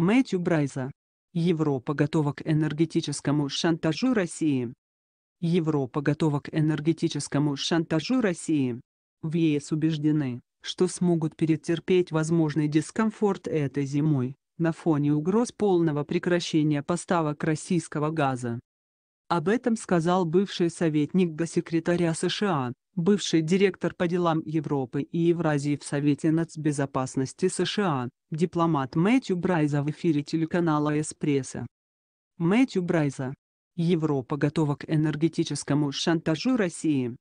Мэтью Брайза. Европа готова к энергетическому шантажу России. Европа готова к энергетическому шантажу России. В ЕС убеждены, что смогут перетерпеть возможный дискомфорт этой зимой, на фоне угроз полного прекращения поставок российского газа. Об этом сказал бывший советник госсекретаря США, бывший директор по делам Европы и Евразии в Совете нацбезопасности США, дипломат Мэтью Брайза в эфире телеканала «Эспрессо». Мэтью Брайза. Европа готова к энергетическому шантажу России.